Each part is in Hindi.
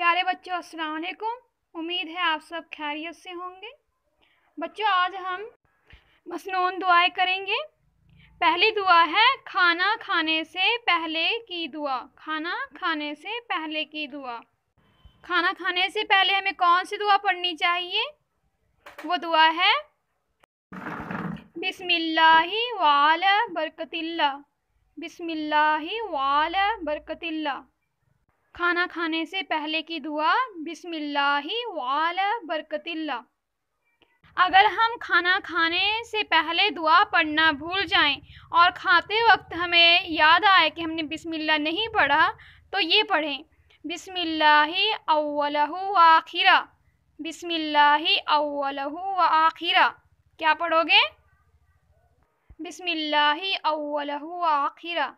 प्यारे बच्चों अस्सलाम वालेकुम उम्मीद है आप सब खैरियत से होंगे बच्चों आज हम मसनून दुआएं करेंगे पहली दुआ है खाना खाने से पहले की दुआ खाना खाने से पहले की दुआ खाना खाने से पहले हमें कौन सी दुआ पढ़नी चाहिए वो दुआ है बिसमिल्लाही वाल बरकतिल्ला बिसमिल्लाही वाल बरकतिल्ला खाना खाने से पहले की दुआ बिस्मिल्ला बरकतिल्ला अगर हम खाना खाने से पहले दुआ पढ़ना भूल जाएं और खाते वक्त हमें याद आए कि हमने बिस्मिल्ला नहीं पढ़ा तो ये पढ़ें बिस्मिल्लाही अव्वलहु व आखिरा व आखिरा क्या पढ़ोगे बिस्मिल्लाही अव्वलहु व आखिरा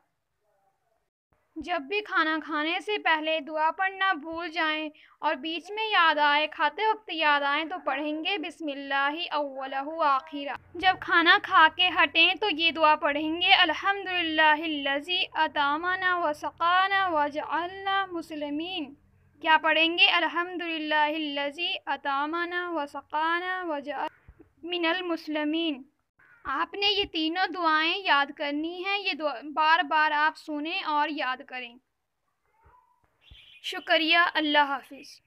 जब भी खाना खाने से पहले दुआ पढ़ना भूल जाएं और बीच में याद आए खाते वक्त याद आए तो पढ़ेंगे बिस्मिल्लाही अव्वलहु आखिरा जब खाना खा के हटें तो ये दुआ पढ़ेंगे अल्हम्दुलिल्लाहिल्लज़ी अतामना व सक़ाना व जअलना मुसलमीन क्या पढ़ेंगे अल्हम्दुलिल्लाहिल्लज़ी अतामना व सक़ाना व जअल मिनल मुसलमीन आपने ये तीनों दुआएं याद करनी है ये बार बार आप सुने और याद करें शुक्रिया अल्लाह हाफिज़